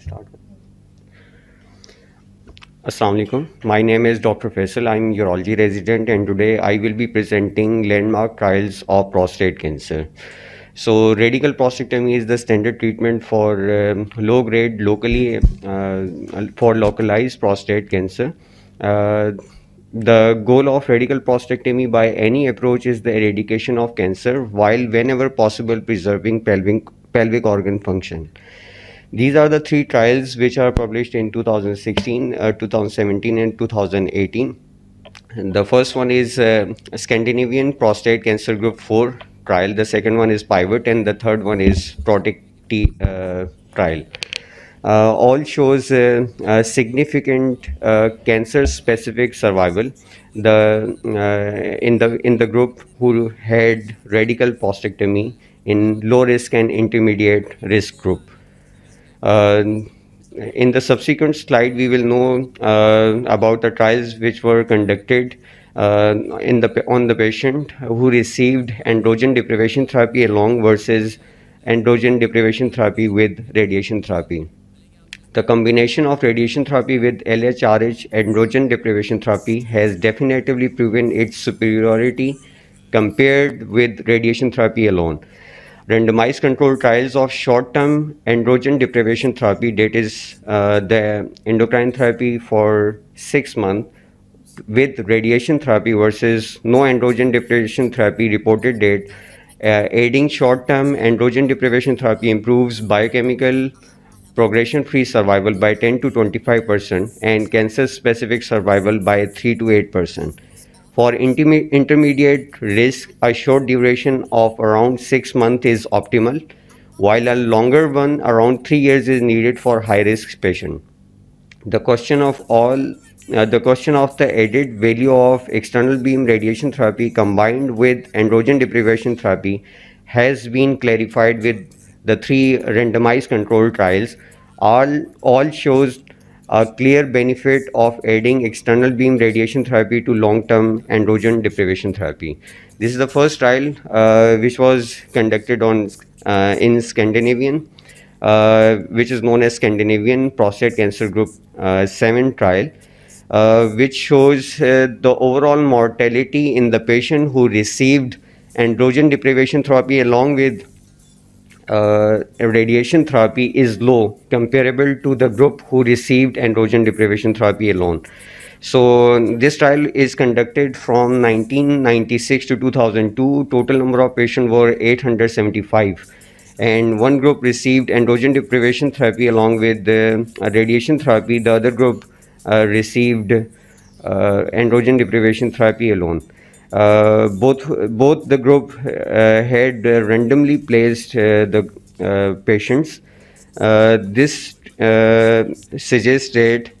start with. Assalamualaikum. My name is Dr. Faisal. I'm urology resident, and today I will be presenting landmark trials of prostate cancer. So, radical prostatectomy is the standard treatment for um, low-grade, locally uh, for localized prostate cancer. Uh, the goal of radical prostatectomy by any approach is the eradication of cancer, while whenever possible, preserving pelvic pelvic organ function. These are the three trials which are published in 2016, uh, 2017, and 2018. the first one is uh, Scandinavian Prostate Cancer Group 4 trial, the second one is Pivot, and the third one is Protect T uh, trial. Uh, all shows uh, uh, significant cancer-specific survival. The uh, in the in the group who had radical prostatectomy in low risk and intermediate risk group. Uh, in the subsequent slide, we will know uh, about the trials which were conducted uh, in the on the patient who received androgen deprivation therapy alone versus androgen deprivation therapy with radiation therapy. The combination of radiation therapy with LHRH androgen deprivation therapy has definitively proven its superiority compared with radiation therapy alone randomized controlled trials of short-term androgen deprivation therapy, that is uh, the endocrine therapy for six months with radiation therapy versus no androgen deprivation therapy reported that uh, adding short-term androgen deprivation therapy improves biochemical progression-free survival by 10 to 25% and cancer-specific survival by 3 to 8%. For intermediate risk, a short duration of around 6 months is optimal, while a longer one around 3 years is needed for high risk patient. The question of all uh, the question of the added value of external beam radiation therapy combined with androgen deprivation therapy has been clarified with the three randomized controlled trials all all shows a clear benefit of adding external beam radiation therapy to long-term androgen deprivation therapy. This is the first trial uh, which was conducted on uh, in Scandinavian, uh, which is known as Scandinavian Prostate Cancer Group uh, 7 trial, uh, which shows uh, the overall mortality in the patient who received androgen deprivation therapy along with uh, radiation therapy is low comparable to the group who received androgen deprivation therapy alone. So this trial is conducted from 1996 to 2002. Total number of patients were 875 and one group received androgen deprivation therapy along with uh, radiation therapy. The other group uh, received uh, androgen deprivation therapy alone. Uh, both both the group uh, had uh, randomly placed uh, the uh, patients. this suggested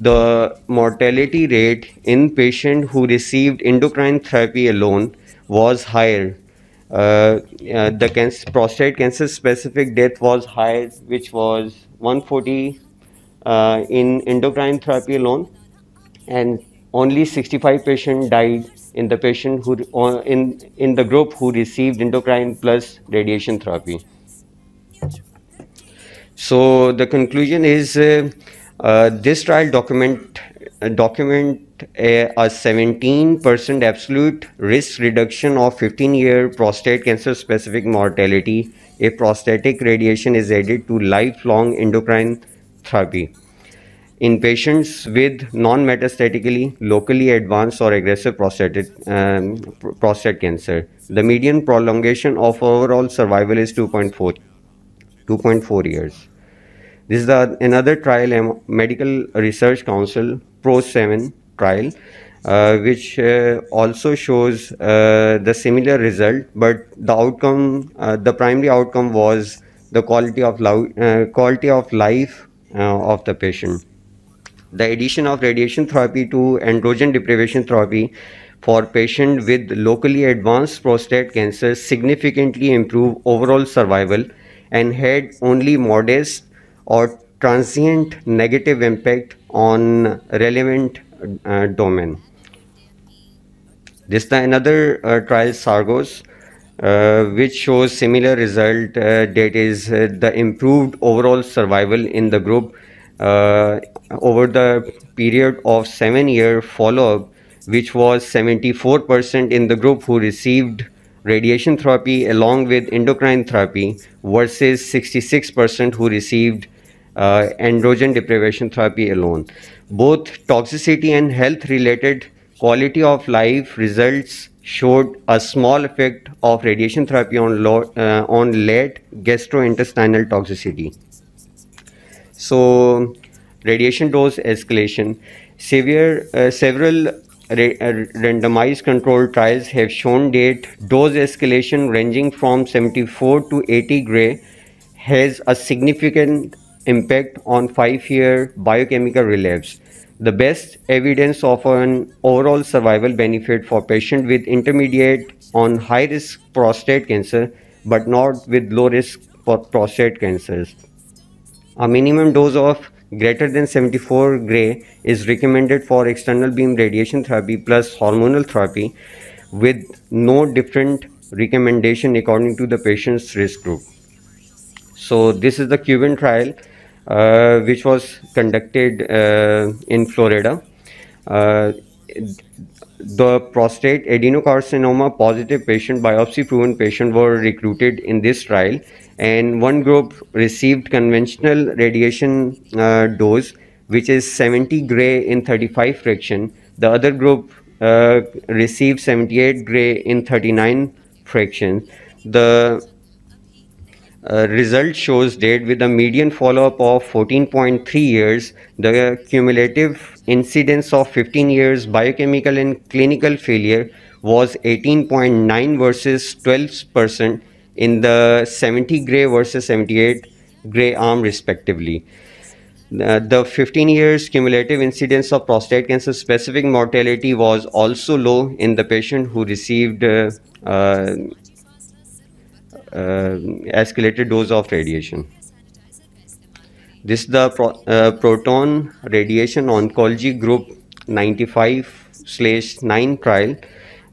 the mortality rate in patients who received endocrine therapy alone was higher. the cancer, prostate cancer specific death was higher, which was 140 in endocrine therapy alone, and only 65 patients died in the patient who in in the group who received endocrine plus radiation therapy. So the conclusion is uh, uh, this trial document uh, document uh, a 17% absolute risk reduction of 15 year prostate cancer specific mortality if prostatic radiation is added to lifelong endocrine therapy in patients with non-metastatically locally advanced or aggressive prostate, um, prostate cancer. The median prolongation of overall survival is 2.4, 2.4 years. This is the, another trial, Medical Research Council PRO7 trial, uh, which uh, also shows uh, the similar result, but the outcome, uh, the primary outcome was the quality of, uh, quality of life uh, of the patient the addition of radiation therapy to androgen deprivation therapy for patients with locally advanced prostate cancer significantly improved overall survival and had only modest or transient negative impact on relevant uh, domain. This is another uh, trial, Sargos, uh, which shows similar result uh, that is uh, the improved overall survival in the group uh, over the period of seven year follow-up, which was 74% in the group who received radiation therapy along with endocrine therapy versus 66% who received uh, androgen deprivation therapy alone. Both toxicity and health related quality of life results showed a small effect of radiation therapy on, low, uh, on lead gastrointestinal toxicity. So radiation dose escalation. Severe, uh, several uh, randomized controlled trials have shown that dose escalation ranging from 74 to 80 gray has a significant impact on five-year biochemical relapse. The best evidence of an overall survival benefit for patients with intermediate on high-risk prostate cancer, but not with low-risk prostate cancers. A minimum dose of greater than 74 gray is recommended for external beam radiation therapy plus hormonal therapy with no different recommendation according to the patient's risk group. So this is the Cuban trial uh, which was conducted uh, in Florida. Uh, the prostate adenocarcinoma positive patient biopsy proven patient were recruited in this trial and one group received conventional radiation uh, dose which is 70 gray in 35 fraction the other group uh, received 78 gray in 39 fractions. The uh, result shows that with a median follow-up of 14.3 years, the cumulative incidence of 15 years biochemical and clinical failure was 18.9 versus 12 percent in the 70 gray versus 78 gray arm respectively. Uh, the 15 years cumulative incidence of prostate cancer specific mortality was also low in the patient who received uh, uh, uh escalated dose of radiation. This is the pro uh, proton radiation oncology group 95 slash 9 trial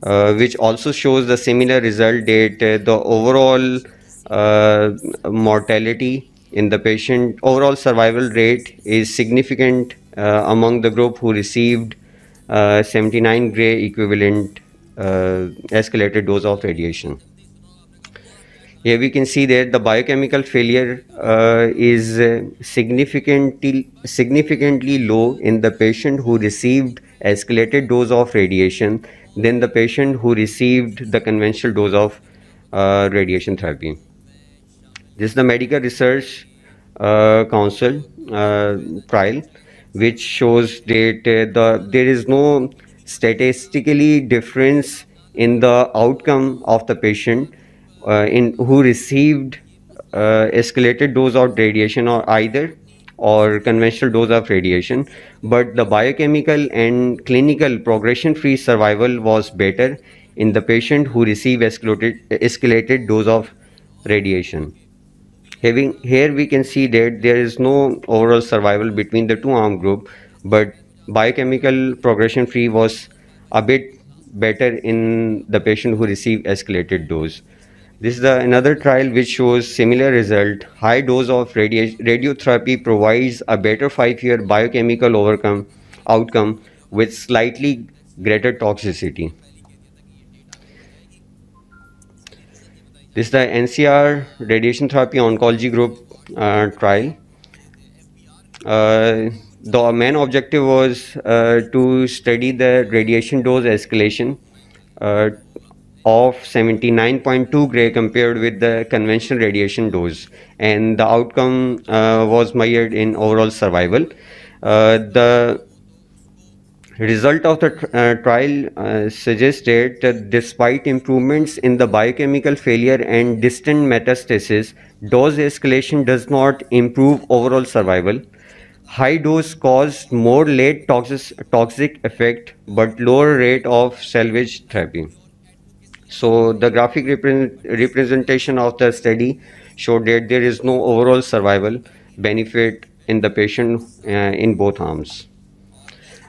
uh, which also shows the similar result that uh, the overall uh, mortality in the patient overall survival rate is significant uh, among the group who received 79 gray equivalent escalated dose of radiation here we can see that the biochemical failure uh, is significantly significantly low in the patient who received escalated dose of radiation than the patient who received the conventional dose of uh, radiation therapy. This is the Medical Research uh, Council uh, trial, which shows that uh, the there is no statistically difference in the outcome of the patient uh, in who received uh, escalated dose of radiation or either or conventional dose of radiation, but the biochemical and clinical progression-free survival was better in the patient who received escalated, escalated dose of radiation. Having, here we can see that there is no overall survival between the two arm group, but biochemical progression-free was a bit better in the patient who received escalated dose. This is the, another trial which shows similar result. High dose of radi radiotherapy provides a better 5-year biochemical overcome outcome with slightly greater toxicity. This is the NCR radiation therapy oncology group uh, trial. Uh, the main objective was uh, to study the radiation dose escalation uh, of 79.2 gray compared with the conventional radiation dose and the outcome uh, was measured in overall survival. Uh, the result of the uh, trial uh, suggested that despite improvements in the biochemical failure and distant metastasis, dose escalation does not improve overall survival. High dose caused more late toxic, toxic effect but lower rate of salvage therapy. So the graphic repre representation of the study showed that there is no overall survival benefit in the patient uh, in both arms.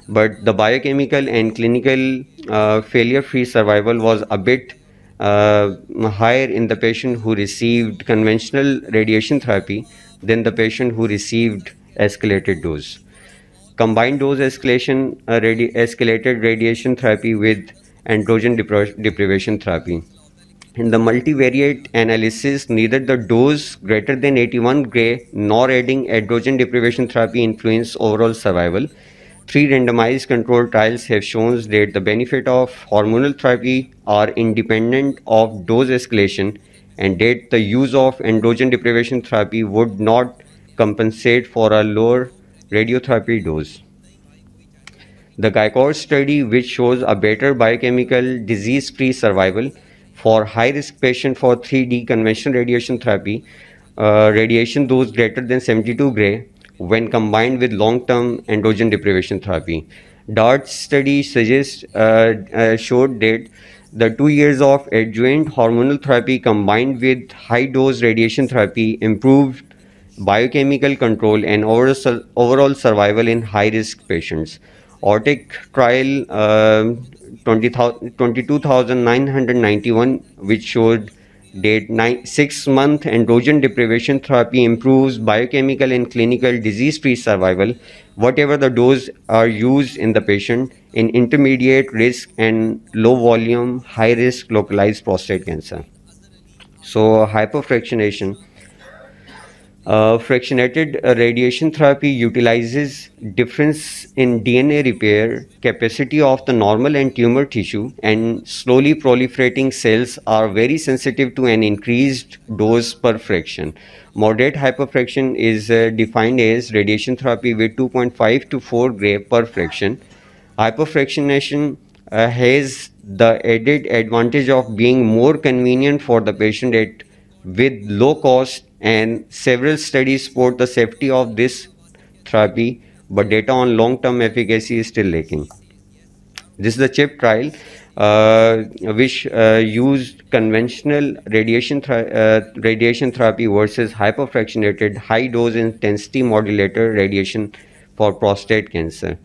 But the biochemical and clinical uh, failure-free survival was a bit uh, higher in the patient who received conventional radiation therapy than the patient who received escalated dose. Combined dose escalation, uh, radi escalated radiation therapy with androgen deprivation therapy. In the multivariate analysis, neither the dose greater than 81 gray nor adding androgen deprivation therapy influence overall survival. Three randomized controlled trials have shown that the benefit of hormonal therapy are independent of dose escalation and that the use of androgen deprivation therapy would not compensate for a lower radiotherapy dose. The GYCOR study, which shows a better biochemical disease-free survival for high-risk patients for 3D conventional radiation therapy, uh, radiation dose greater than 72 gray when combined with long-term androgen deprivation therapy. DART study suggests uh, uh, showed that the two years of adjuvant hormonal therapy combined with high-dose radiation therapy improved biochemical control and overall survival in high-risk patients. Ortic trial uh, 22,991, which showed date nine, six month androgen deprivation therapy improves biochemical and clinical disease free survival, whatever the dose are used in the patient in intermediate risk and low volume, high risk localized prostate cancer. So, hypofractionation uh, fractionated uh, radiation therapy utilizes difference in DNA repair capacity of the normal and tumor tissue and slowly proliferating cells are very sensitive to an increased dose per fraction. Moderate hyperfraction is uh, defined as radiation therapy with 2.5 to 4 gray per fraction. Hyperfractionation uh, has the added advantage of being more convenient for the patient at with low cost and several studies support the safety of this therapy but data on long-term efficacy is still lacking. This is the CHIP trial uh, which uh, used conventional radiation, th uh, radiation therapy versus hyperfractionated high dose intensity modulator radiation for prostate cancer.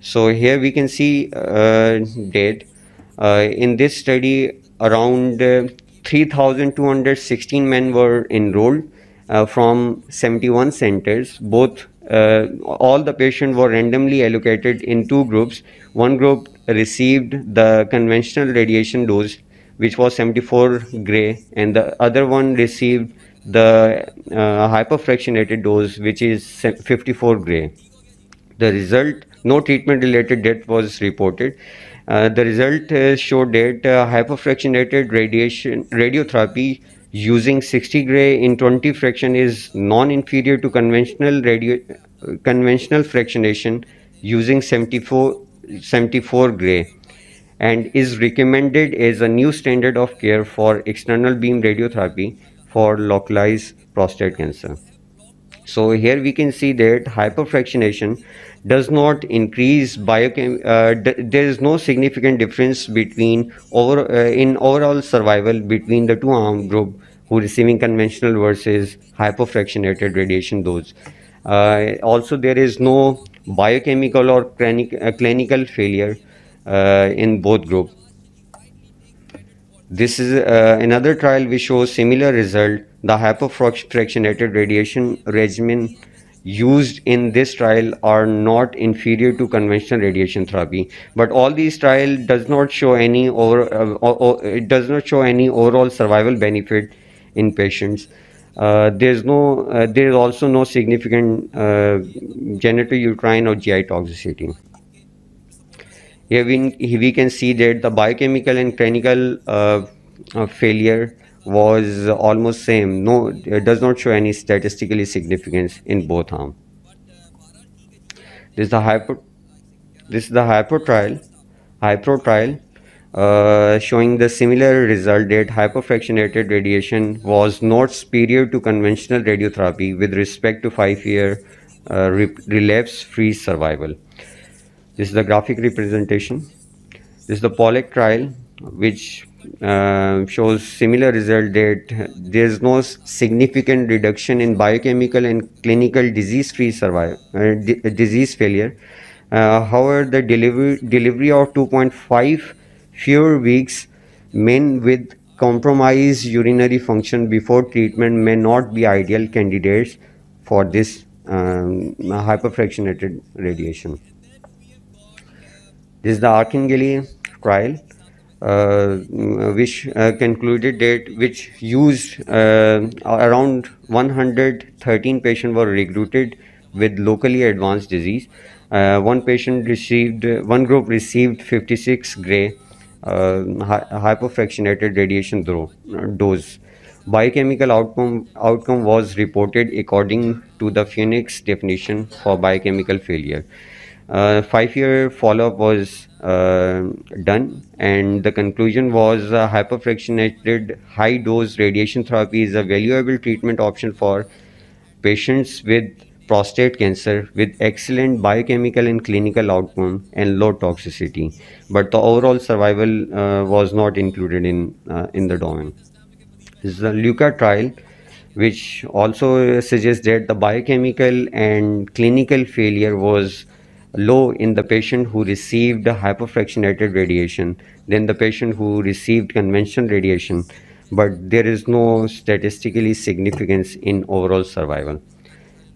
So here we can see uh, dead. Uh, in this study around uh, 3,216 men were enrolled uh, from 71 centers. Both uh, all the patients were randomly allocated in two groups. One group received the conventional radiation dose, which was 74 gray, and the other one received the uh, hyperfractionated dose, which is 54 gray. The result: no treatment-related death was reported. Uh, the result uh, showed that uh, hypofractionated radiation radiotherapy using 60 gray in 20 fraction is non-inferior to conventional radio conventional fractionation using 74 74 gray and is recommended as a new standard of care for external beam radiotherapy for localized prostate cancer. So here we can see that hyperfractionation does not increase biochem. Uh, there is no significant difference between over uh, in overall survival between the two arm group who receiving conventional versus hyperfractionated radiation dose. Uh, also, there is no biochemical or clinic, uh, clinical failure uh, in both groups. This is uh, another trial which shows similar result the hyperfractionated radiation regimen used in this trial are not inferior to conventional radiation therapy but all these trial does not show any over uh, or, it does not show any overall survival benefit in patients uh, there's no uh, there is also no significant uh, genitourinary or gi toxicity here we, we can see that the biochemical and clinical uh, uh, failure was almost same. No, it does not show any statistically significance in both arm. This is the hypo. This is the hypo trial. Hypo trial. Uh, showing the similar result that hypofractionated radiation was not superior to conventional radiotherapy with respect to five-year uh, re relapse-free survival. This is the graphic representation. This is the Pollock trial, which uh, shows similar result that there is no significant reduction in biochemical and clinical disease-free survival, uh, disease failure. Uh, however, the delivery delivery of 2.5 fewer weeks men with compromised urinary function before treatment may not be ideal candidates for this um, hyperfractionated radiation. This is the Archangeli trial. Uh, which uh, concluded that which used uh, around 113 patients were recruited with locally advanced disease. one patient received, one group received 56 gray hy- hypofractionated radiation dose biochemical outcome outcome was reported according to the phoenix definition for biochemical failure uh, five year follow up was uh, done, and the conclusion was uh, hyperfractionated high dose radiation therapy is a valuable treatment option for patients with prostate cancer with excellent biochemical and clinical outcome and low toxicity. But the overall survival uh, was not included in, uh, in the domain. This is the LUCA trial which also suggests that the biochemical and clinical failure was low in the patient who received hypofractionated radiation than the patient who received conventional radiation, but there is no statistically significance in overall survival.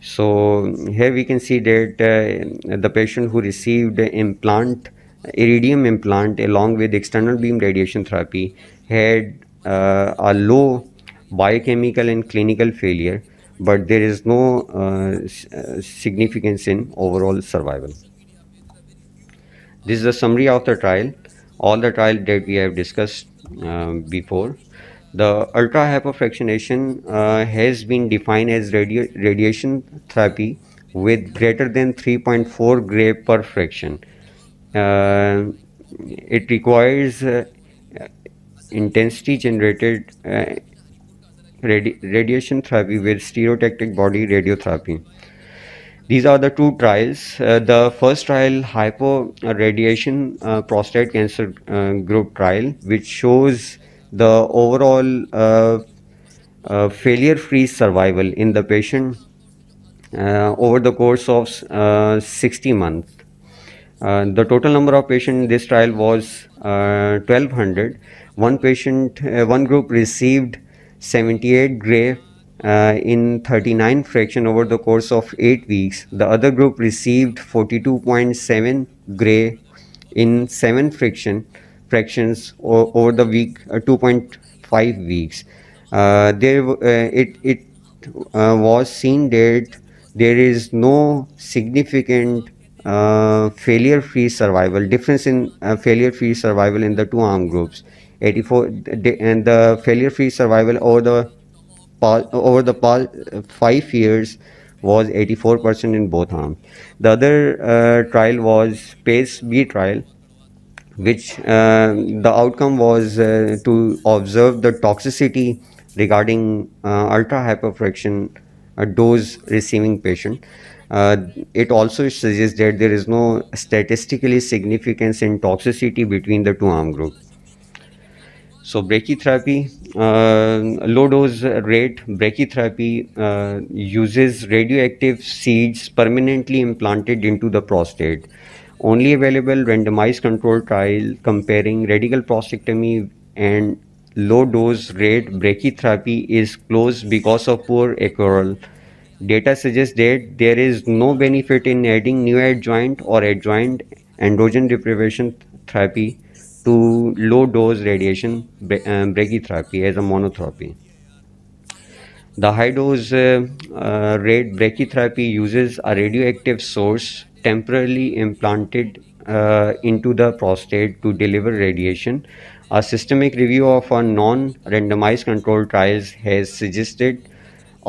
So here we can see that uh, the patient who received implant, iridium implant along with external beam radiation therapy had uh, a low biochemical and clinical failure but there is no uh, uh significance in overall survival this is a summary of the trial all the trial that we have discussed uh, before the ultra hypofractionation uh, has been defined as radi radiation therapy with greater than 3.4 gray per fraction uh, it requires uh, intensity generated uh, radi radiation therapy with stereotactic body radiotherapy these are the two trials. Uh, the first trial, hyporadiation uh, prostate cancer uh, group trial, which shows the overall uh, uh, failure-free survival in the patient uh, over the course of 60 months. the total number of patients in this trial was 1200. One patient, one group received 78 gray uh, in 39 fraction over the course of 8 weeks. The other group received 42.7 gray in 7 fraction fractions over the week uh, 2.5 weeks. Uh, there uh, it it uh, was seen that there is no significant uh, failure free survival difference in failure free survival in the two arm groups 84 and the failure free survival over the over the past uh, five years was 84% in both arms. The other uh, trial was PACE B trial, which uh, the outcome was uh, to observe the toxicity regarding uh, ultra hyperfraction uh, dose receiving patient. it also suggests that there is no statistically significance in toxicity between the two arm groups. So brachytherapy uh, low dose rate brachytherapy uh, uses radioactive seeds permanently implanted into the prostate. Only available randomized controlled trial comparing radical prostatectomy and low dose rate brachytherapy is closed because of poor accrual. Data suggests that there is no benefit in adding new adjoint or adjoint androgen deprivation therapy to low dose radiation uh, brachytherapy as a monotherapy. The high dose uh, uh, rate brachytherapy uses a radioactive source temporarily implanted uh, into the prostate to deliver radiation. A systemic review of non randomized controlled trials has suggested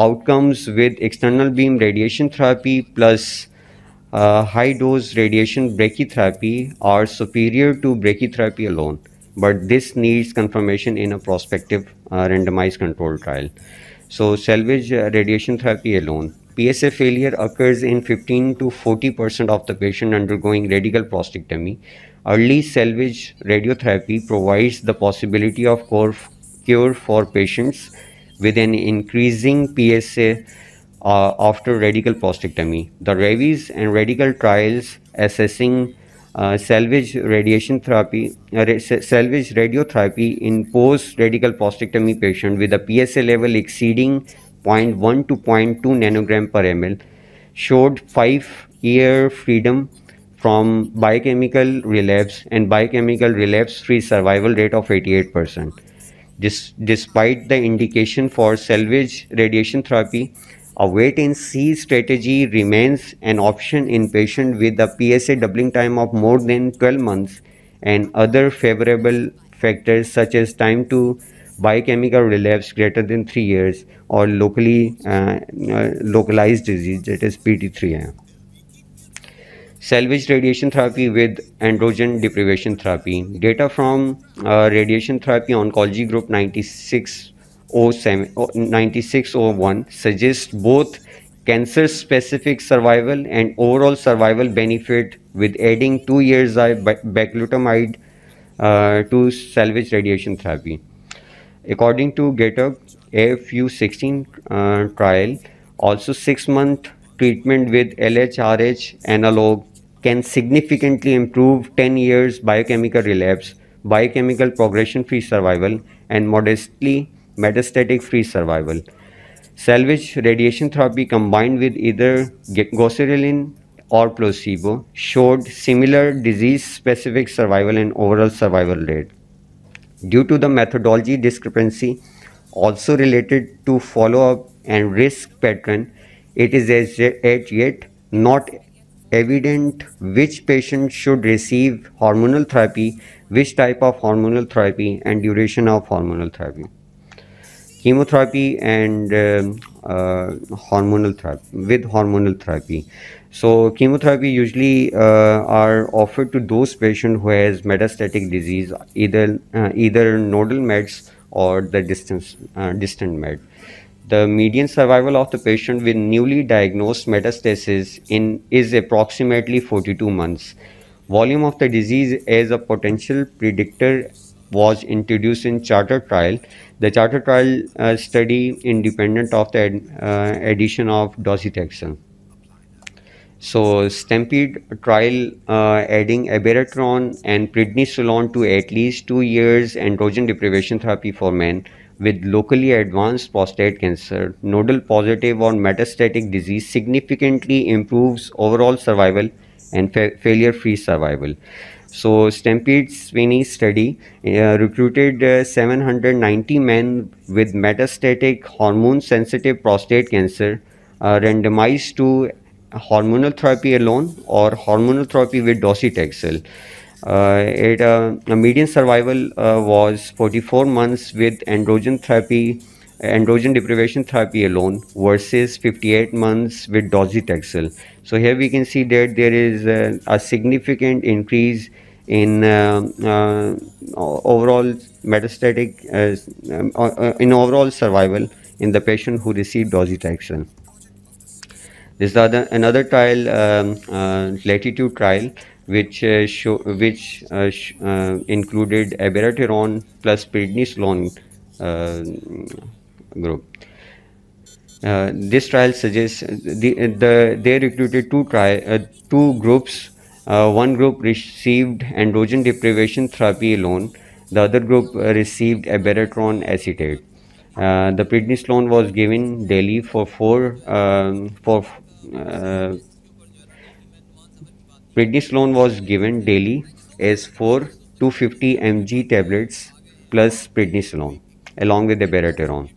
outcomes with external beam radiation therapy plus uh, high dose radiation brachytherapy are superior to brachytherapy alone, but this needs confirmation in a prospective uh, randomized controlled trial. So, salvage uh, radiation therapy alone. PSA failure occurs in 15 to 40 percent of the patient undergoing radical prostatectomy. Early salvage radiotherapy provides the possibility of cure for patients with an increasing PSA uh, after radical prostatectomy. The RAVIs and radical trials assessing uh, salvage radiation therapy, uh, salvage radiotherapy in post-radical prostatectomy patient with a PSA level exceeding 0.1 to 0.2 nanogram per ml showed five-year freedom from biochemical relapse and biochemical relapse-free survival rate of 88%. This, despite the indication for salvage radiation therapy, a wait and see strategy remains an option in patients with a PSA doubling time of more than 12 months and other favorable factors such as time to biochemical relapse greater than 3 years or locally uh, uh localized disease that is PT3M. Salvage radiation therapy with androgen deprivation therapy. Data from uh, radiation therapy oncology group 96 9601 suggests both cancer specific survival and overall survival benefit with adding 2 years of baclotamide uh, to salvage radiation therapy. According to GetUp AFU16 uh, trial, also 6 month treatment with LHRH analog can significantly improve 10 years biochemical relapse, biochemical progression free survival, and modestly metastatic free survival. Salvage radiation therapy combined with either gocirillin or placebo showed similar disease specific survival and overall survival rate. Due to the methodology discrepancy, also related to follow up and risk pattern, it is as yet not evident which patient should receive hormonal therapy, which type of hormonal therapy, and duration of hormonal therapy chemotherapy and um, uh, hormonal therapy with hormonal therapy so chemotherapy usually uh, are offered to those patients who has metastatic disease either uh, either nodal meds or the distance uh, distant med the median survival of the patient with newly diagnosed metastasis in is approximately 42 months volume of the disease is a potential predictor was introduced in charter trial. The charter trial uh, study independent of the ad, uh, addition of docetaxel. So Stampede trial uh, adding abiraterone and prednisolone to at least two years androgen deprivation therapy for men with locally advanced prostate cancer, nodal positive or metastatic disease significantly improves overall survival and fa failure-free survival. So Stampede Sweeney's study uh, recruited uh, 790 men with metastatic hormone-sensitive prostate cancer, uh, randomized to hormonal therapy alone or hormonal therapy with docetaxel. Uh, it, uh, median survival uh, was 44 months with androgen therapy androgen deprivation therapy alone versus 58 months with docetaxel. So here we can see that there is a, a significant increase in uh, uh, overall metastatic uh, uh, uh, in overall survival in the patient who received docetaxel. This is other, another trial, um, uh, latitude trial, which show, which included abiraterone plus prednisolone uh, group. Uh, this trial suggests uh, the, uh, the they recruited two tri, uh, two groups. Uh, one group received androgen deprivation therapy alone. The other group uh, received abiraterone acetate. the prednisolone was given daily for four um, for prednisolone was given daily as four 250 mg tablets plus prednisolone along with the abiraterone.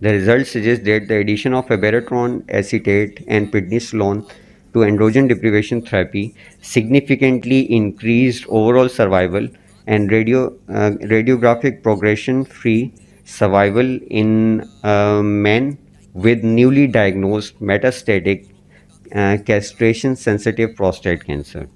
The results suggest that the addition of abiraterone acetate and prednisolone to androgen deprivation therapy significantly increased overall survival and radio, uh, radiographic progression-free survival in uh, men with newly diagnosed metastatic uh, castration-sensitive prostate cancer.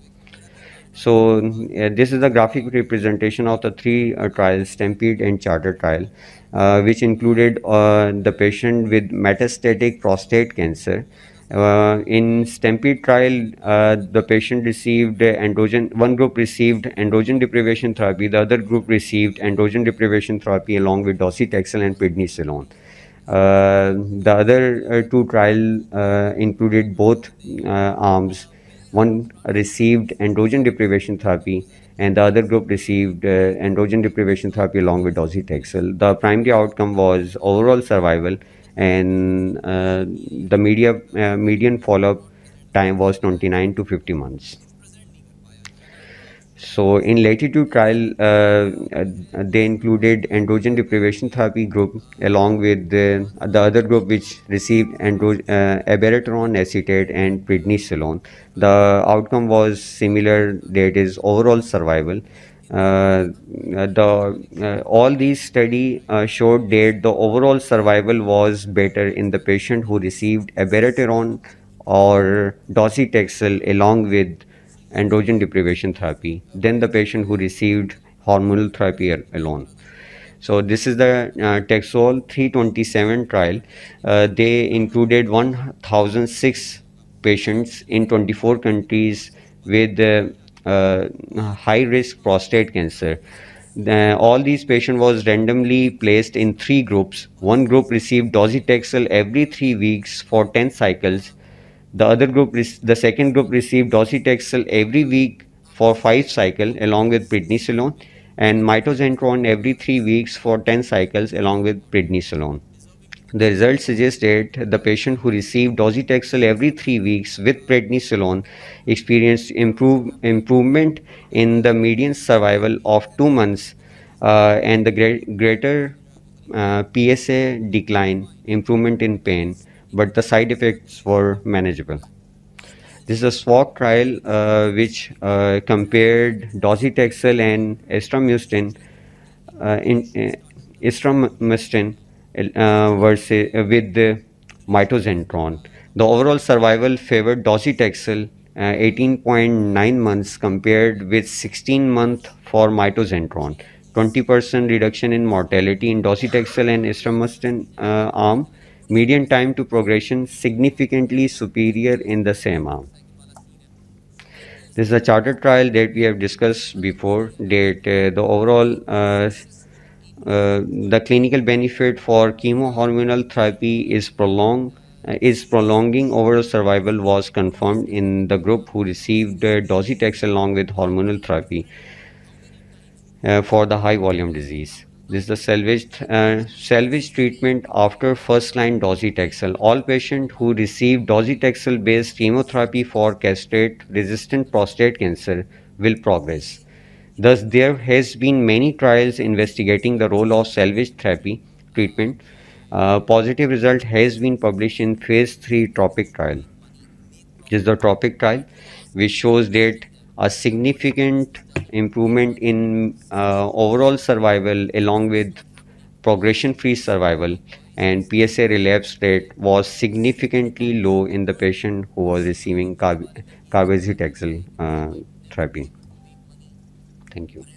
So uh, this is the graphic representation of the three uh, trials, Stampede and Charter trial uh, which included uh, the patient with metastatic prostate cancer. Uh, in STAMPEDE trial, uh, the patient received androgen, one group received androgen deprivation therapy, the other group received androgen deprivation therapy along with docetaxel and prednisolone. Uh, the other uh, two trial included both arms. One received androgen deprivation therapy and the other group received uh, androgen deprivation therapy along with docetaxel. The primary outcome was overall survival, and uh, the media, uh, median follow-up time was 29 to 50 months. So in latitude trial, uh, uh, they included androgen deprivation therapy group along with the, the other group which received andro- uh, abiraterone acetate and prednisolone. The outcome was similar. That is overall survival. Uh, the uh, all these study uh, showed that the overall survival was better in the patient who received abiraterone or docetaxel along with androgen deprivation therapy than the patient who received hormonal therapy alone. So this is the uh, Taxol 327 trial. Uh, they included 1,006 patients in 24 countries with uh, uh high risk prostate cancer. The, all these patients was randomly placed in three groups. One group received docetaxel every three weeks for 10 cycles the other group, the second group received docetaxel every week for 5 cycles along with prednisolone and mitoxantrone every 3 weeks for 10 cycles along with prednisolone. The results suggested the patient who received docetaxel every 3 weeks with prednisolone experienced improve, improvement in the median survival of 2 months uh, and the great, greater uh, PSA decline, improvement in pain but the side effects were manageable. This is a SWOG trial uh, which uh, compared docetaxel and estramustin, uh, in, uh, estramustin uh, versus, uh, with the mitozentron. The overall survival favored docetaxel 18.9 months compared with 16 months for mitozentron. 20% reduction in mortality in docetaxel and estramustin arm median time to progression significantly superior in the same arm. This is a charted trial that we have discussed before that uh, the overall uh, uh, the clinical benefit for chemohormonal therapy is prolonged uh, is prolonging overall survival was confirmed in the group who received docetaxel along with hormonal therapy uh, for the high volume disease. This is the salvage, uh, salvage treatment after first-line docetaxel. All patients who receive docetaxel-based chemotherapy for castrate-resistant prostate cancer will progress. Thus, there has been many trials investigating the role of salvage therapy treatment. Uh, positive result has been published in phase 3 TROPIC trial. This is the TROPIC trial which shows that a significant improvement in uh, overall survival along with progression free survival and PSA relapse rate was significantly low in the patient who was receiving carb- carbazitaxel uh, therapy. Thank you.